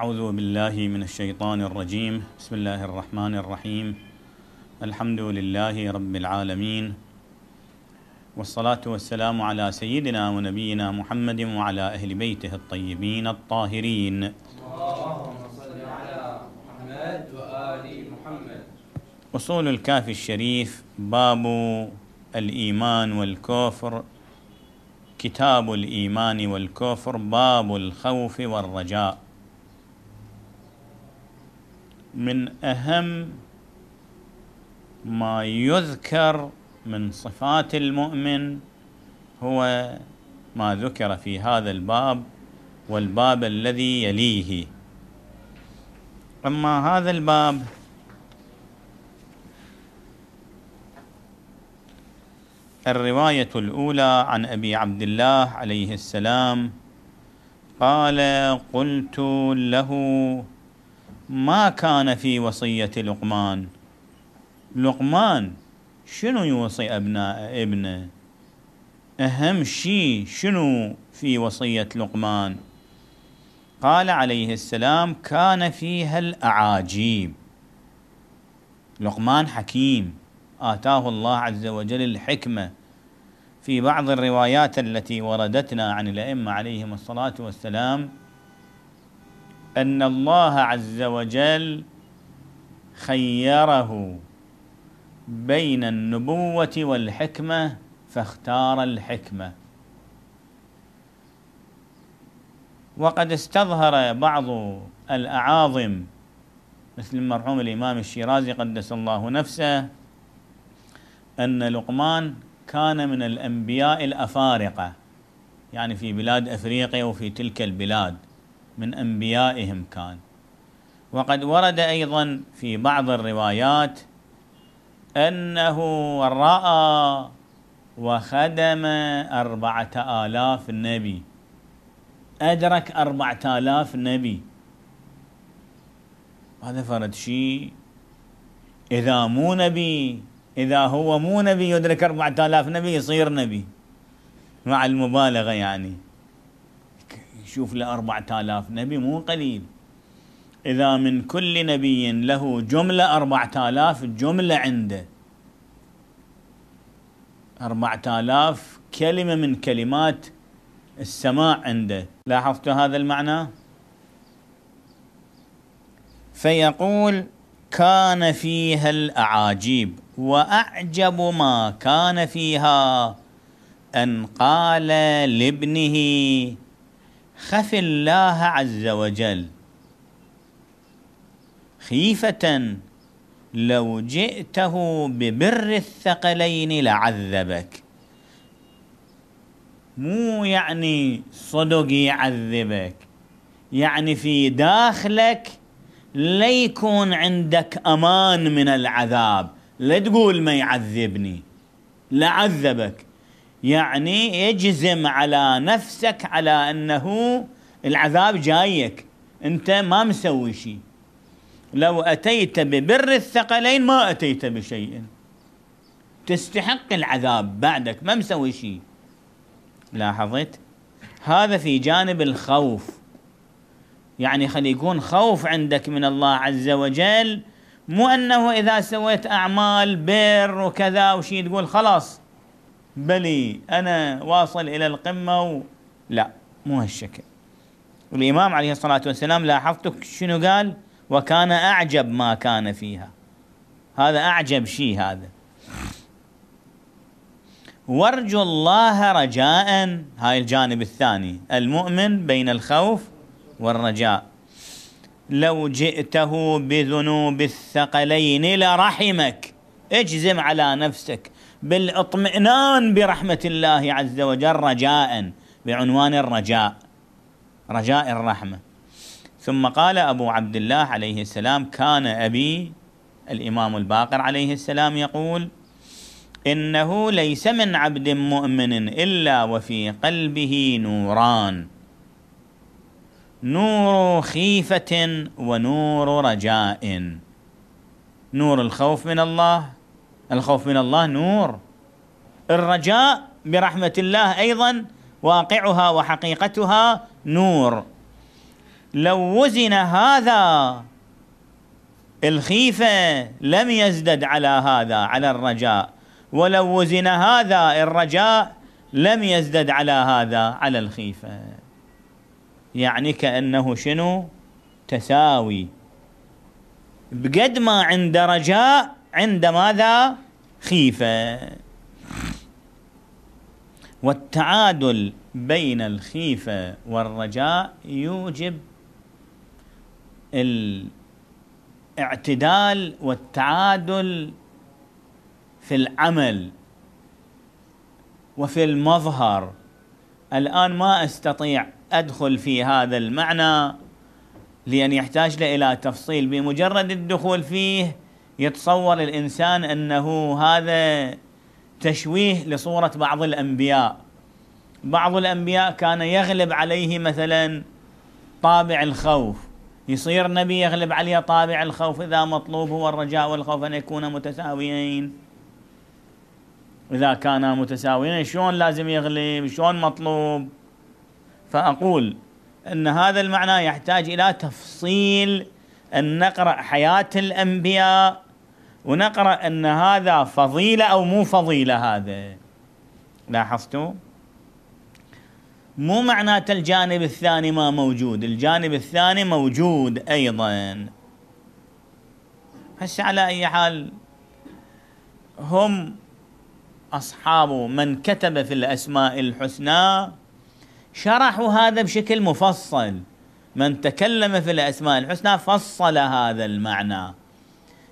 أعوذ بالله من الشيطان الرجيم بسم الله الرحمن الرحيم الحمد لله رب العالمين والصلاة والسلام على سيدنا ونبينا محمد وعلى أهل بيته الطيبين الطاهرين اللهم صل على محمد وآل محمد أصول الكاف الشريف باب الإيمان والكفر كتاب الإيمان والكفر باب الخوف والرجاء من أهم ما يذكر من صفات المؤمن هو ما ذكر في هذا الباب والباب الذي يليه أما هذا الباب الرواية الأولى عن أبي عبد الله عليه السلام قال قلت له ما كان في وصية لقمان لقمان شنو يوصي أبناء ابنه أهم شيء شنو في وصية لقمان قال عليه السلام كان فيها الأعاجيب لقمان حكيم آتاه الله عز وجل الحكمة في بعض الروايات التي وردتنا عن الأئمة عليهم الصلاة والسلام أن الله عز وجل خيره بين النبوة والحكمة فاختار الحكمة وقد استظهر بعض الأعاظم مثل المرحوم الإمام الشيرازي قدس الله نفسه أن لقمان كان من الأنبياء الأفارقة يعني في بلاد أفريقيا وفي تلك البلاد من أنبيائهم كان وقد ورد أيضا في بعض الروايات أنه رأى وخدم أربعة آلاف نبي أدرك أربعة آلاف نبي هذا فرد شيء إذا مو نبي إذا هو مو نبي يدرك أربعة آلاف نبي يصير نبي مع المبالغة يعني شوف له 4000 نبي مو قليل إذا من كل نبي له جملة 4000 جملة عنده 4000 كلمة من كلمات السماء عنده لاحظت هذا المعنى فيقول كان فيها الأعاجيب وأعجب ما كان فيها أن قال لابنه خف الله عز وجل خيفة لو جئته ببر الثقلين لعذبك مو يعني صدق يعذبك يعني في داخلك ليكون عندك امان من العذاب لا تقول ما يعذبني لعذبك يعني يجزم على نفسك على انه العذاب جايك انت ما مسوي شيء لو اتيت ببر الثقلين ما اتيت بشيء تستحق العذاب بعدك ما مسوي شيء لاحظت هذا في جانب الخوف يعني خلي يكون خوف عندك من الله عز وجل مو انه اذا سويت اعمال بر وكذا وشي تقول خلاص بلي أنا واصل إلى القمة و... لا مو هالشكل الإمام عليه الصلاة والسلام لاحظتك شنو قال وكان أعجب ما كان فيها هذا أعجب شيء هذا وارجو الله رجاء هاي الجانب الثاني المؤمن بين الخوف والرجاء لو جئته بذنوب الثقلين لرحمك اجزم على نفسك بالاطمئنان برحمه الله عز وجل رجاء بعنوان الرجاء رجاء الرحمه ثم قال ابو عبد الله عليه السلام كان ابي الامام الباقر عليه السلام يقول انه ليس من عبد مؤمن الا وفي قلبه نوران نور خيفه ونور رجاء نور الخوف من الله الخوف من الله نور الرجاء برحمه الله ايضا واقعها وحقيقتها نور لو وزن هذا الخيفه لم يزدد على هذا على الرجاء ولو وزن هذا الرجاء لم يزدد على هذا على الخيفه يعني كانه شنو تساوي بقد ما عند رجاء عند ماذا خيفة والتعادل بين الخيفة والرجاء يوجب الاعتدال والتعادل في العمل وفي المظهر الآن ما أستطيع أدخل في هذا المعنى لأن يحتاج إلى تفصيل بمجرد الدخول فيه يتصور الانسان انه هذا تشويه لصوره بعض الانبياء بعض الانبياء كان يغلب عليه مثلا طابع الخوف يصير نبي يغلب عليه طابع الخوف اذا مطلوب هو الرجاء والخوف ان يكون متساويين اذا كان متساويين شلون لازم يغلب شلون مطلوب فاقول ان هذا المعنى يحتاج الى تفصيل ان نقرا حياه الانبياء ونقرأ أن هذا فضيلة أو مو فضيلة هذا لاحظتوا مو معناته الجانب الثاني ما موجود الجانب الثاني موجود أيضا هسه على أي حال هم أصحاب من كتب في الأسماء الحسنى شرحوا هذا بشكل مفصل من تكلم في الأسماء الحسنى فصل هذا المعنى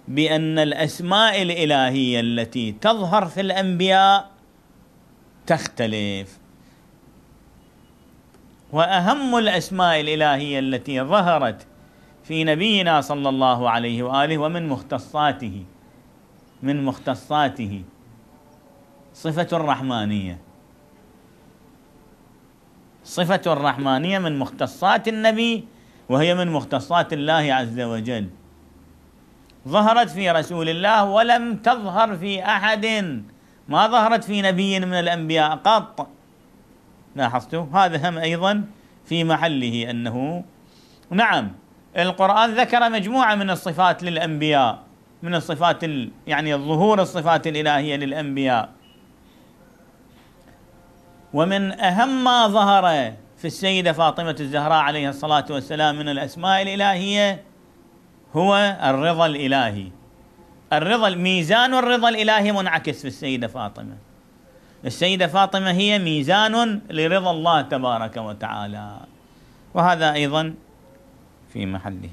بان الاسماء الالهيه التي تظهر في الانبياء تختلف واهم الاسماء الالهيه التي ظهرت في نبينا صلى الله عليه واله ومن مختصاته من مختصاته صفه الرحمانيه صفه الرحمانيه من مختصات النبي وهي من مختصات الله عز وجل ظهرت في رسول الله ولم تظهر في احد ما ظهرت في نبي من الانبياء قط لاحظتوا هذا هم ايضا في محله انه نعم القران ذكر مجموعه من الصفات للانبياء من الصفات ال يعني ظهور الصفات الالهيه للانبياء ومن اهم ما ظهر في السيده فاطمه الزهراء عليها الصلاه والسلام من الاسماء الالهيه هو الرضا الالهي الرضا ميزان الرضا الالهي منعكس في السيده فاطمه السيده فاطمه هي ميزان لرضا الله تبارك وتعالى وهذا ايضا في محله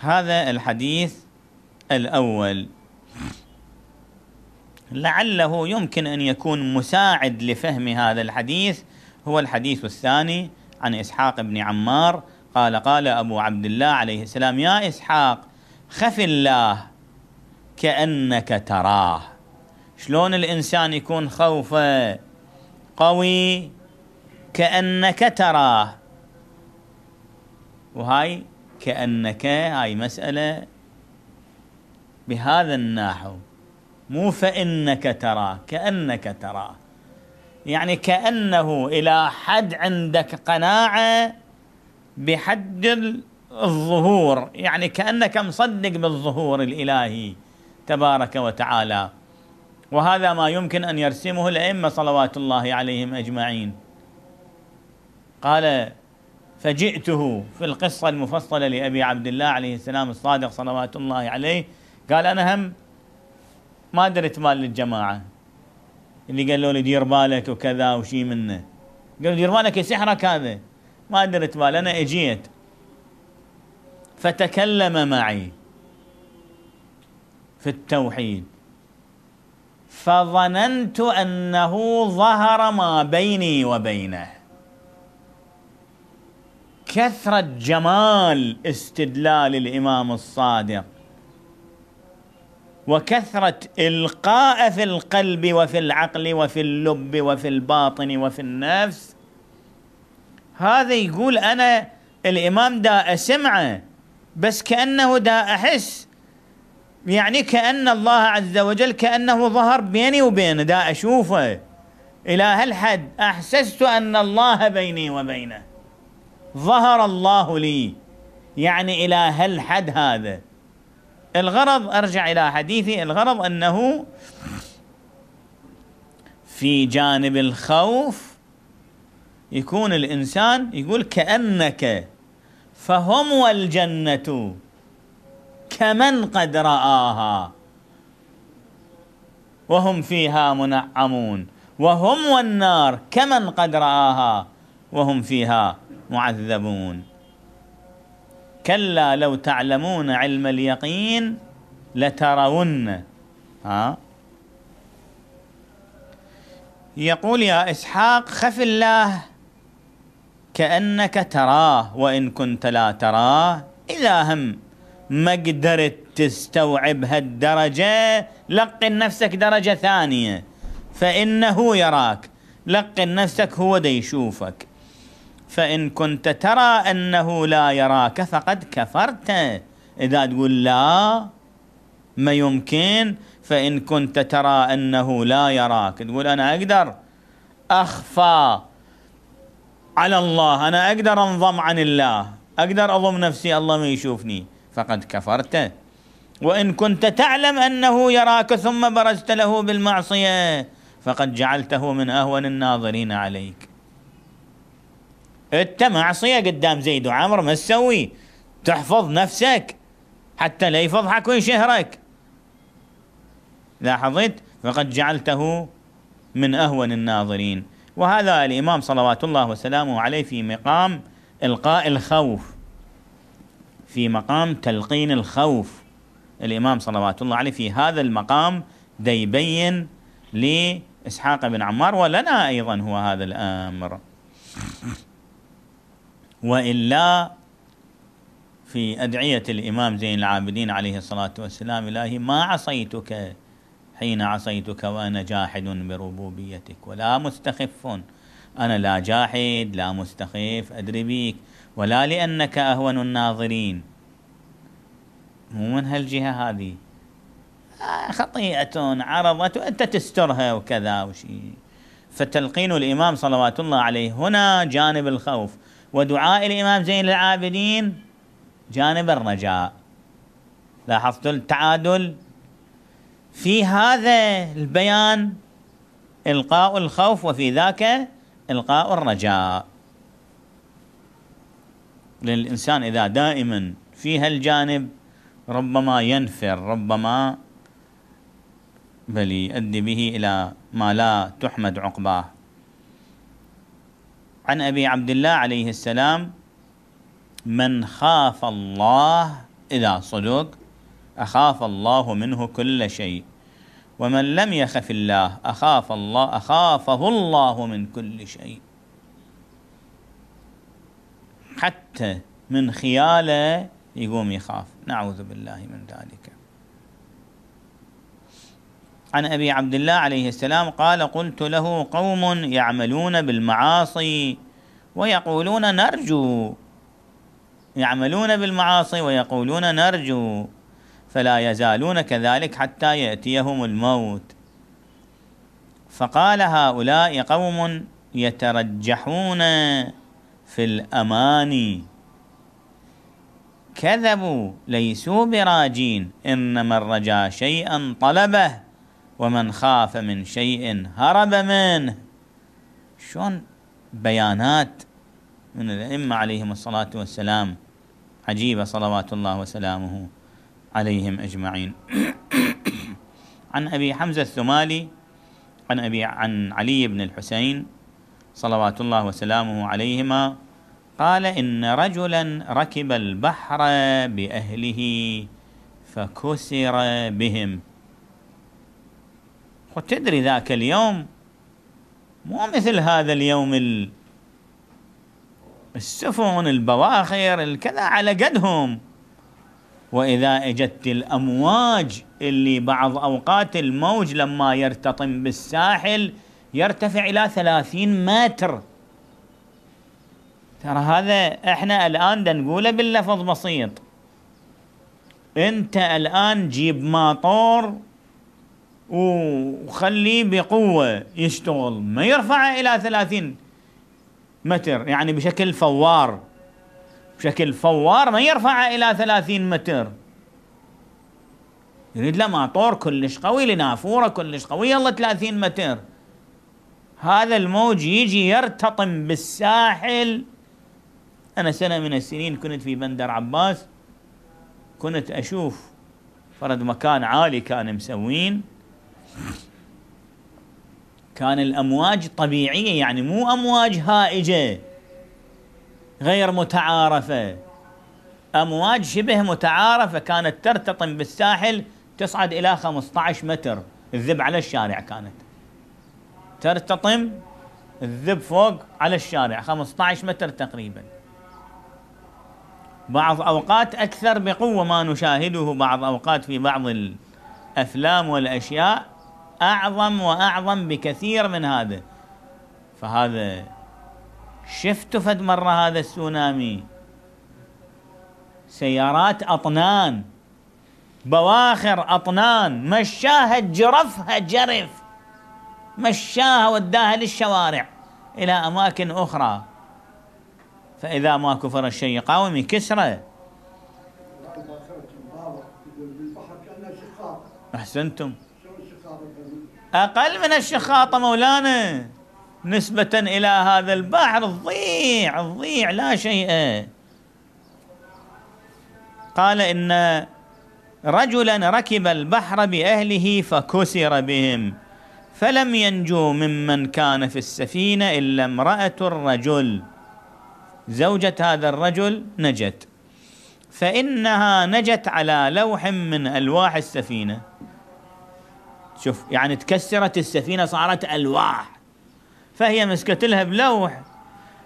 هذا الحديث الاول لعله يمكن ان يكون مساعد لفهم هذا الحديث هو الحديث الثاني عن اسحاق بن عمار قال قال أبو عبد الله عليه السلام يا إسحاق خف الله كأنك تراه شلون الإنسان يكون خوفه قوي كأنك تراه وهاي كأنك هاي مسألة بهذا النحو مو فإنك تراه كأنك تراه يعني كأنه إلى حد عندك قناعة بحد الظهور يعني كأنك مصدق بالظهور الإلهي تبارك وتعالى وهذا ما يمكن أن يرسمه الأئمة صلوات الله عليهم أجمعين قال فجئته في القصة المفصلة لأبي عبد الله عليه السلام الصادق صلوات الله عليه قال أنا هم ما درت مال للجماعة اللي قالوا لي دير بالك وكذا وشي منه قالوا دير بالك سحرك هذا ما درت بال انا اجيت فتكلم معي في التوحيد فظننت انه ظهر ما بيني وبينه كثره جمال استدلال الامام الصادق وكثره القاء في القلب وفي العقل وفي اللب وفي الباطن وفي النفس هذا يقول أنا الإمام دا أسمعه بس كأنه دا أحس يعني كأن الله عز وجل كأنه ظهر بيني وبينه دا أشوفه إلى هالحد أحسست أن الله بيني وبينه ظهر الله لي يعني إلى هالحد هذا الغرض أرجع إلى حديثي الغرض أنه في جانب الخوف يكون الإنسان يقول كأنك فهم والجنة كمن قد رآها وهم فيها منعمون وهم والنار كمن قد رآها وهم فيها معذبون كلا لو تعلمون علم اليقين لترون ها يقول يا إسحاق خف الله كأنك تراه وإن كنت لا تراه إذا هم ما قدرت تستوعب هالدرجة لقن نفسك درجة ثانية فإنه يراك لقن نفسك هو دي يشوفك فإن كنت ترى أنه لا يراك فقد كفرت إذا تقول لا ما يمكن فإن كنت ترى أنه لا يراك تقول أنا أقدر أخفى على الله انا اقدر انضم عن الله اقدر اضم نفسي الله ما يشوفني فقد كفرت وان كنت تعلم انه يراك ثم برزت له بالمعصيه فقد جعلته من اهون الناظرين عليك انت معصيه قدام زيد وعمر ما تسوي تحفظ نفسك حتى لا يفضحك ويشهرك لاحظت فقد جعلته من اهون الناظرين وهذا الإمام صلوات الله وسلامه عليه في مقام إلقاء الخوف في مقام تلقين الخوف الإمام صلوات الله عليه في هذا المقام ديبين لإسحاق بن عمار ولنا أيضا هو هذا الأمر وإلا في أدعية الإمام زين العابدين عليه الصلاة والسلام إلهي ما عصيتك حين عصيتك وأنا جاحد بربوبيتك ولا مستخف أنا لا جاحد لا مستخف أدري بيك ولا لأنك أهون الناظرين مو من هالجهة هذه آه، خطيئة عرضت وأنت تسترها وكذا وشيء فتلقين الإمام صلوات الله عليه هنا جانب الخوف ودعاء الإمام زين العابدين جانب الرجاء لاحظت التعادل في هذا البيان القاء الخوف وفي ذاك القاء الرجاء للانسان اذا دائما في هالجانب ربما ينفر ربما بل يؤدي به الى ما لا تحمد عقباه عن ابي عبد الله عليه السلام من خاف الله اذا صدق أخاف الله منه كل شيء ومن لم يخف الله أخاف الله أخافه الله من كل شيء حتى من خياله يقوم يخاف نعوذ بالله من ذلك عن أبي عبد الله عليه السلام قال قلت له قوم يعملون بالمعاصي ويقولون نرجو يعملون بالمعاصي ويقولون نرجو فلا يزالون كذلك حتى يأتيهم الموت فقال هؤلاء قوم يترجحون في الأماني كذبوا ليسوا براجين إنما الرجاء شيئا طلبه ومن خاف من شيء هرب منه شلون بيانات من الأئمة عليهم الصلاة والسلام عجيبة صلوات الله وسلامه عليهم أجمعين عن أبي حمزة الثمالي عن أبي عن علي بن الحسين صلوات الله وسلامه عليهما قال إن رجلا ركب البحر بأهله فكسر بهم وتدري ذاك اليوم مو مثل هذا اليوم السفن البواخر الكذا على قدهم واذا اجت الامواج اللي بعض اوقات الموج لما يرتطم بالساحل يرتفع الى ثلاثين متر ترى هذا احنا الان نقوله باللفظ بسيط انت الان جيب ماطور وخليه بقوه يشتغل ما يرفعه الى ثلاثين متر يعني بشكل فوار بشكل فوار ما يرفعها إلى 30 متر يريد له ماطور كلش قوي لنافورة كلش قوية يلا 30 متر هذا الموج يجي يرتطم بالساحل أنا سنة من السنين كنت في بندر عباس كنت أشوف فرد مكان عالي كان مسوين كان الأمواج طبيعية يعني مو أمواج هائجة غير متعارفة أمواج شبه متعارفة كانت ترتطم بالساحل تصعد إلى 15 متر الذب على الشارع كانت ترتطم الذب فوق على الشارع 15 متر تقريبا بعض أوقات أكثر بقوة ما نشاهده بعض أوقات في بعض الأفلام والأشياء أعظم وأعظم بكثير من هذا فهذا شفتوا فد مرة هذا السونامي سيارات أطنان بواخر أطنان مشاها جرفها جرف مشاها وداها للشوارع إلى أماكن أخرى فإذا ما كفر الشيء قومي كسره أحسنتم أقل من الشخاطة مولانا نسبة إلى هذا البحر الضيع الضيع لا شيء قال إن رجلا ركب البحر بأهله فكسر بهم فلم ينجو ممن كان في السفينة إلا امرأة الرجل زوجة هذا الرجل نجت فإنها نجت على لوح من ألواح السفينة شوف يعني تكسرت السفينة صارت ألواح فهي مسكت لها بلوح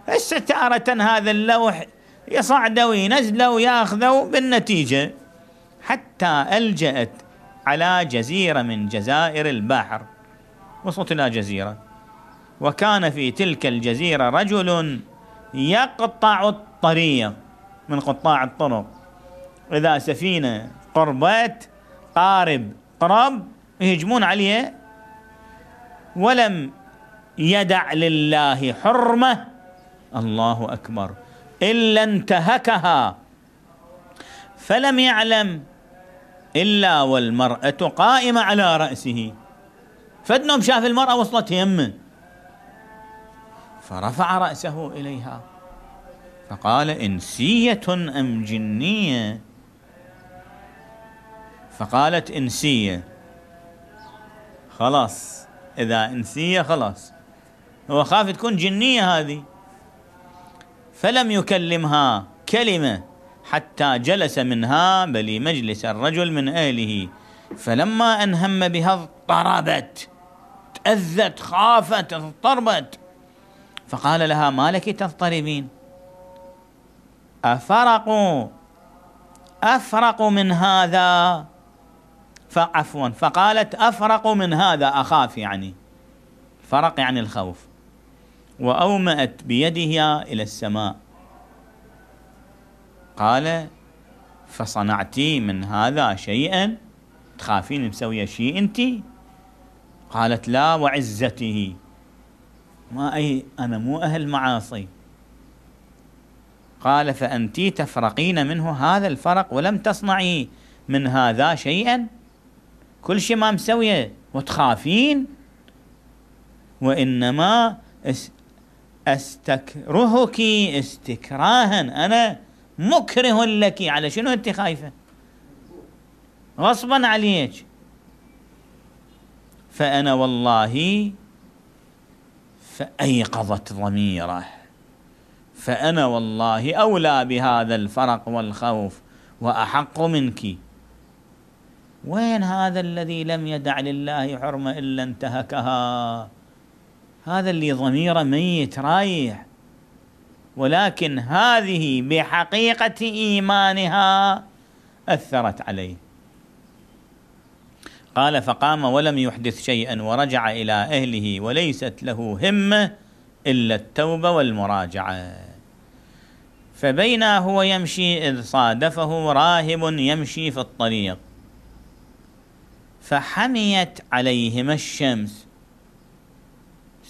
هسه تارة هذا اللوح يصعده وينزله وياخذه بالنتيجة حتى ألجأت على جزيرة من جزائر البحر وصلت إلى جزيرة وكان في تلك الجزيرة رجل يقطع الطريق من قطاع الطرق إذا سفينة قربت قارب قرب يهجمون عليه ولم يدع لله حرمه الله اكبر الا انتهكها فلم يعلم الا والمراه قائمه على راسه فدنهم شاف المراه وصلت يمه فرفع راسه اليها فقال انسيه ام جنيه فقالت انسيه خلاص اذا انسيه خلاص هو خاف تكون جنية هذه فلم يكلمها كلمة حتى جلس منها بل مجلس الرجل من أهله فلما أن هم بها اضطربت تأذت خافت اضطربت فقال لها ما لك تضطربين أفرقوا أفرقوا من هذا فعفوا فقالت أفرقوا من هذا أخاف يعني فرق يعني الخوف وأومأت بيدها إلى السماء قال فصنعتي من هذا شيئا تخافين مسوية شيء أنت قالت لا وعزته ما أي أنا مو أهل معاصي قال فأنت تفرقين منه هذا الفرق ولم تصنعي من هذا شيئا كل شيء ما مسويه وتخافين وإنما استكرهك استكراها انا مكره لك على شنو انت خايفه غصبا عليك فانا والله فايقظت ضميره فانا والله اولى بهذا الفرق والخوف واحق منك وين هذا الذي لم يدع لله حرمه الا انتهكها هذا اللي ضميره ميت رايح ولكن هذه بحقيقة إيمانها أثرت عليه قال فقام ولم يحدث شيئا ورجع إلى أهله وليست له همة إلا التوبة والمراجعة فبينا هو يمشي إذ صادفه راهب يمشي في الطريق فحميت عليهما الشمس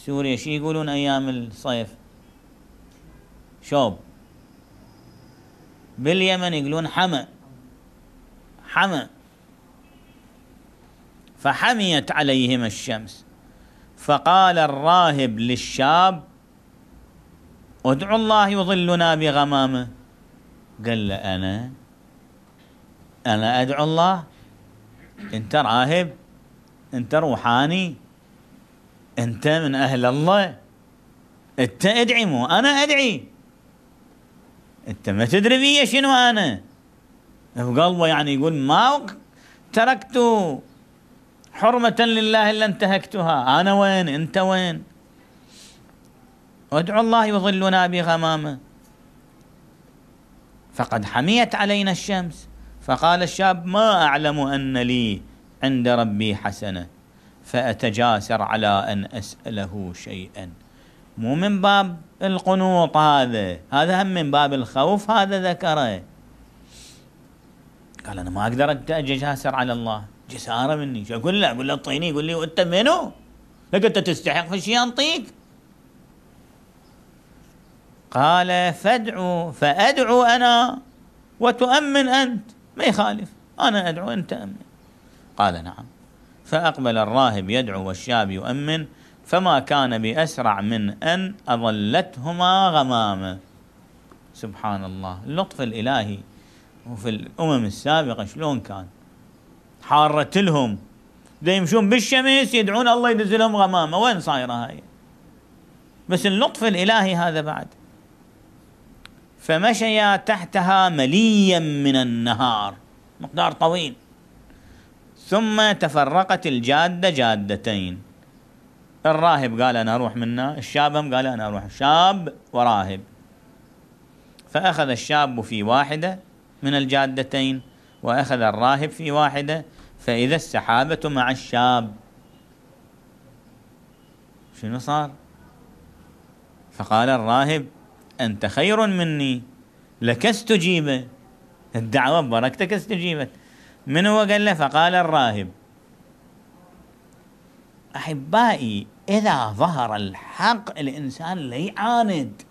سوريا شي يقولون ايام الصيف شوب باليمن يقولون حمى حمى فحميت عليهم الشمس فقال الراهب للشاب ادعو الله يظلنا بغمامه قال له انا انا ادعو الله انت راهب انت روحاني انت من اهل الله انت ادعي مو انا ادعي انت ما تدري بي شنو انا بقلبه يعني يقول ما تركت حرمة لله إلا انتهكتها أنا وين أنت وين وادعو الله يظلنا بغمامة فقد حميت علينا الشمس فقال الشاب ما أعلم أن لي عند ربي حسنه فأتجاسر على أن أسأله شيئا مو من باب القنوط هذا هذا هم من باب الخوف هذا ذكره قال أنا ما أقدر أتجاسر على الله جسارة مني شو أقول له أقول له أعطيني يقول لي وأنت منو لك أنت تستحق في شيء أنطيك قال فادعو فأدعو أنا وتؤمن أنت ما يخالف أنا أدعو أنت أمن قال نعم فأقبل الراهب يدعو والشاب يؤمن فما كان بأسرع من أن أظلتهما غمامة سبحان الله اللطف الإلهي وفي الأمم السابقة شلون كان حارة لهم يمشون بالشمس يدعون الله ينزلهم غمامة وين صايرة هاي بس اللطف الإلهي هذا بعد فمشيا تحتها مليا من النهار مقدار طويل ثم تفرقت الجادة جادتين الراهب قال أنا أروح منا الشاب قال أنا أروح شاب وراهب فأخذ الشاب في واحدة من الجادتين وأخذ الراهب في واحدة فإذا السحابة مع الشاب شنو صار فقال الراهب أنت خير مني لك استجيبة الدعوة ببركتك استجيبت من هو قال له فقال الراهب أحبائي إذا ظهر الحق الإنسان لا يعاند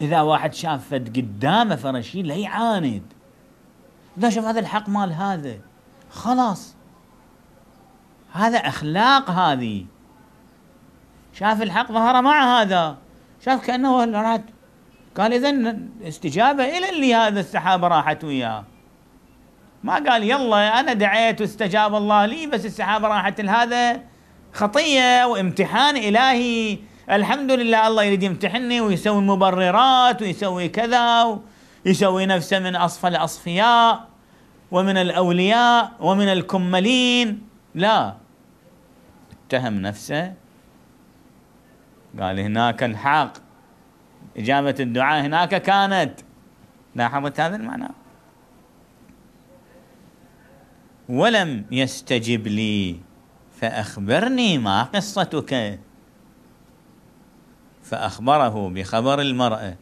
إذا واحد شاف فد قدامه فرشي لا يعاند إذا شاف هذا الحق مال هذا خلاص هذا أخلاق هذه شاف الحق ظهر مع هذا شاف كأنه راحت قال إذا استجابة إلى اللي هذا السحابة راحت وياه ما قال يلا انا دعيت واستجاب الله لي بس السحابه راحت لهذا خطيه وامتحان الهي الحمد لله الله يريد يمتحني ويسوي مبررات ويسوي كذا ويسوي نفسه من اسفل الاصفياء ومن الاولياء ومن الكملين لا اتهم نفسه قال هناك الحق اجابه الدعاء هناك كانت لاحظت هذا المعنى ولم يستجب لي فأخبرني ما قصتك فأخبره بخبر المرأة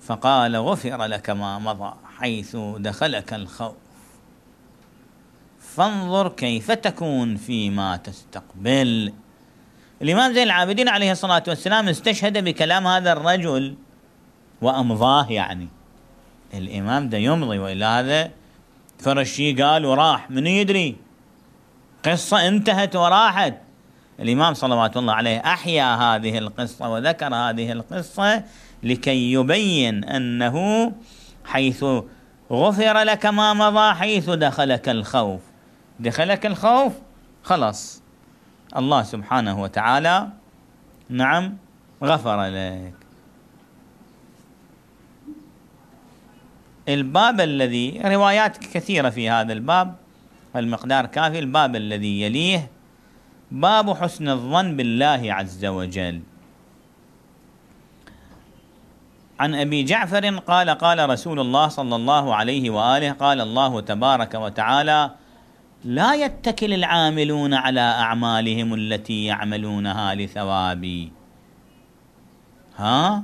فقال غفر لك ما مضى حيث دخلك الخوف فانظر كيف تكون فيما تستقبل الإمام زين العابدين عليه الصلاة والسلام استشهد بكلام هذا الرجل وأمضاه يعني الإمام ده يمضي وإلا هذا فرشي قال وراح من يدري قصة انتهت وراحت الإمام صلوات الله عليه أحيا هذه القصة وذكر هذه القصة لكي يبين أنه حيث غفر لك ما مضى حيث دخلك الخوف دخلك الخوف خلاص الله سبحانه وتعالى نعم غفر لك الباب الذي روايات كثيرة في هذا الباب المقدار كافي الباب الذي يليه باب حسن الظن بالله عز وجل عن أبي جعفر قال قال رسول الله صلى الله عليه وآله قال الله تبارك وتعالى لا يتكل العاملون على أعمالهم التي يعملونها لثوابي ها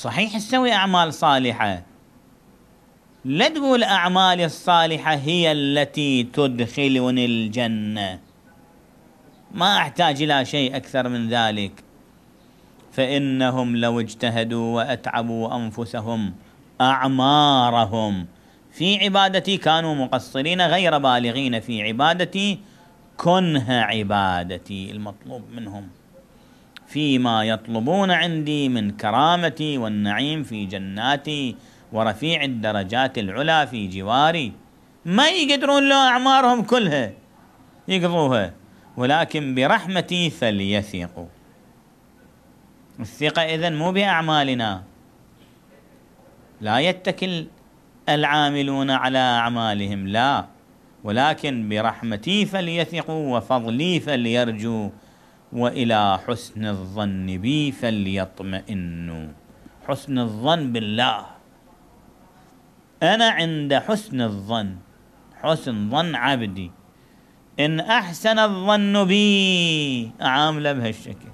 صحيح تسوي أعمال صالحة لا تقول أعمالي الصالحة هي التي تدخلني الجنة ما أحتاج إلى شيء أكثر من ذلك فإنهم لو اجتهدوا وأتعبوا أنفسهم أعمارهم في عبادتي كانوا مقصرين غير بالغين في عبادتي كنه عبادتي المطلوب منهم فيما يطلبون عندي من كرامتي والنعيم في جناتي ورفيع الدرجات العلا في جواري ما يقدرون لو أعمارهم كلها يقضوها ولكن برحمتي فليثقوا الثقة إذن مو بأعمالنا لا يتكل العاملون على أعمالهم لا ولكن برحمتي فليثقوا وفضلي فليرجوا وإلى حسن الظن بي فليطمئنوا حسن الظن بالله أنا عند حسن الظن حسن ظن عبدي إن أحسن الظن بي أعامله بهالشكل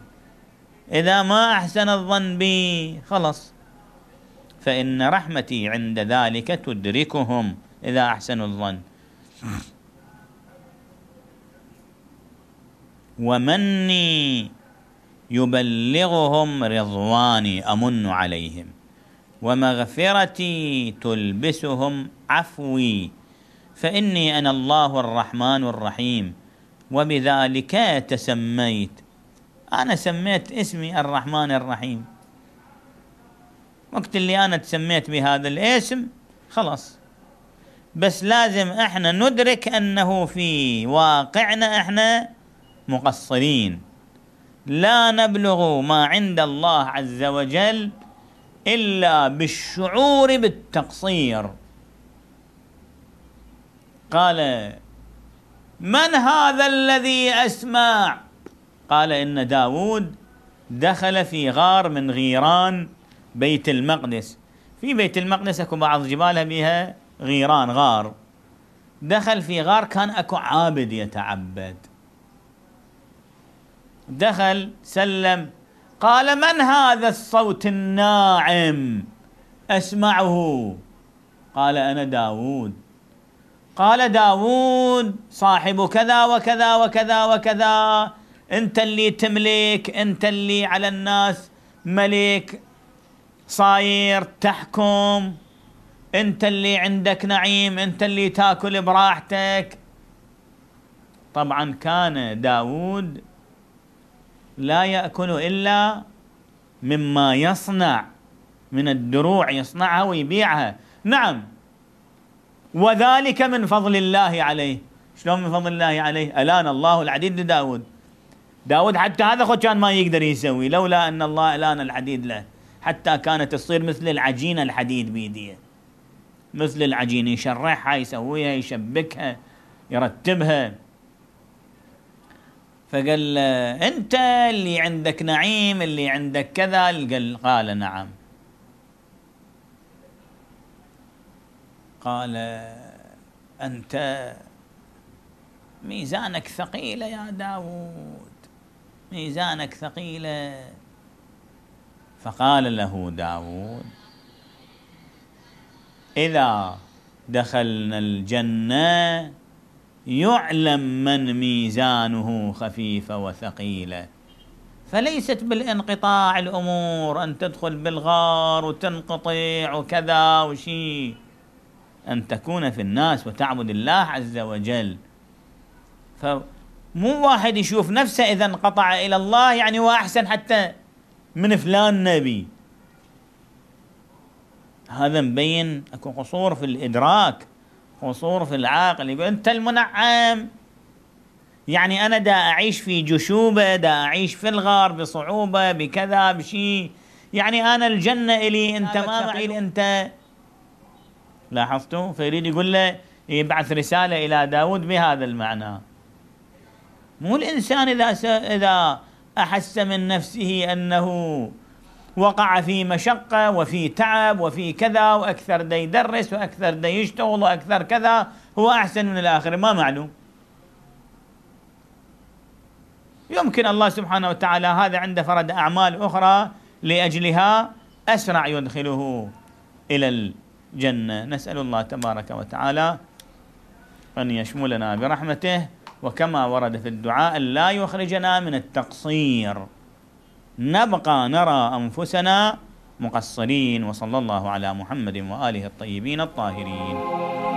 إذا ما أحسن الظن بي خلص فإن رحمتي عند ذلك تدركهم إذا أحسنوا الظن ومني يبلغهم رضواني امن عليهم ومغفرتي تلبسهم عفوي فاني انا الله الرحمن الرحيم وبذلك تسميت انا سميت اسمي الرحمن الرحيم وقت اللي انا تسميت بهذا الاسم خلاص بس لازم احنا ندرك انه في واقعنا احنا مقصرين لا نبلغ ما عند الله عز وجل الا بالشعور بالتقصير قال من هذا الذي اسمع قال ان داود دخل في غار من غيران بيت المقدس في بيت المقدس اكو بعض جبالها بها غيران غار دخل في غار كان اكو عابد يتعبد دخل سلم قال من هذا الصوت الناعم أسمعه قال أنا داوود قال داوود صاحب كذا وكذا وكذا وكذا أنت اللي تملك أنت اللي على الناس ملك صاير تحكم أنت اللي عندك نعيم أنت اللي تاكل براحتك طبعا كان داوود لا يأكل إلا مما يصنع من الدروع يصنعها ويبيعها نعم وذلك من فضل الله عليه شلون من فضل الله عليه ألان الله العديد لداود داود حتى هذا خد كان ما يقدر يسوي لولا أن الله ألان العديد له حتى كانت تصير مثل العجينة الحديد بيديه مثل العجينة يشرحها يسويها يشبكها يرتبها فقال له انت اللي عندك نعيم اللي عندك كذا قال قال نعم قال انت ميزانك ثقيلة يا داود ميزانك ثقيلة فقال له داود إذا دخلنا الجنة يعلم من ميزانه خفيف وثقيل فليست بالانقطاع الامور ان تدخل بالغار وتنقطع وكذا وشي ان تكون في الناس وتعبد الله عز وجل فمو واحد يشوف نفسه اذا انقطع الى الله يعني هو احسن حتى من فلان نبي هذا مبين اكو قصور في الادراك قصور في العقل يقول أنت المنعم يعني أنا دا أعيش في جشوبة دا أعيش في الغار بصعوبة بكذا بشيء يعني أنا الجنة إلي أنت ما معي أنت لاحظتوا فيريد يقول له يبعث رسالة إلى داود بهذا المعنى مو الإنسان إذا إذا أحس من نفسه أنه وقع في مشقة وفي تعب وفي كذا وأكثر دا يدرس وأكثر دا يشتغل وأكثر كذا هو أحسن من الآخر ما معلوم يمكن الله سبحانه وتعالى هذا عنده فرد أعمال أخرى لأجلها أسرع يدخله إلى الجنة نسأل الله تبارك وتعالى أن يشملنا برحمته وكما ورد في الدعاء لا يخرجنا من التقصير نبقى نرى انفسنا مقصرين وصلى الله على محمد واله الطيبين الطاهرين